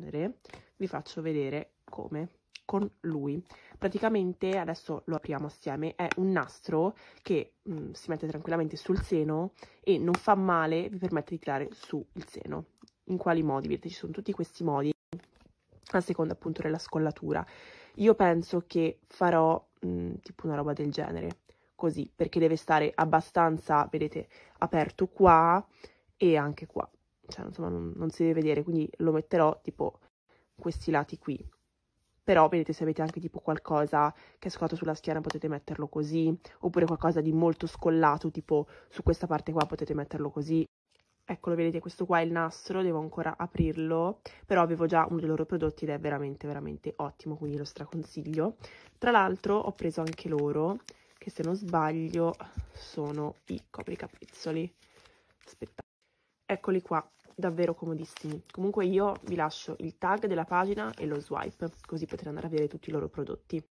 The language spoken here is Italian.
rispondere, vi faccio vedere come con lui. Praticamente adesso lo apriamo assieme, è un nastro che mh, mm, si mette tranquillamente sul seno e non fa male, vi permette di tirare su il seno. In quali modi? Vedete, ci sono tutti questi modi a seconda appunto della scollatura. Io penso che farò mh, mm, tipo una roba del genere, così, perché deve stare abbastanza, vedete, aperto qua e anche qua cioè, insomma, non, non si deve vedere, quindi lo metterò tipo questi lati qui. Però vedete se avete anche tipo qualcosa che è scollato sulla schiena potete metterlo così, oppure qualcosa di molto scollato tipo su questa parte qua potete metterlo così. Eccolo, vedete, questo qua è il nastro, devo ancora aprirlo, però avevo già uno dei loro prodotti ed è veramente, veramente ottimo, quindi lo straconsiglio. Tra l'altro ho preso anche loro, che se non sbaglio sono i copricapezzoli. Aspettate. Eccoli qua, davvero comodissimi. Comunque io vi lascio il tag della pagina e lo swipe, così potete andare a vedere tutti i loro prodotti.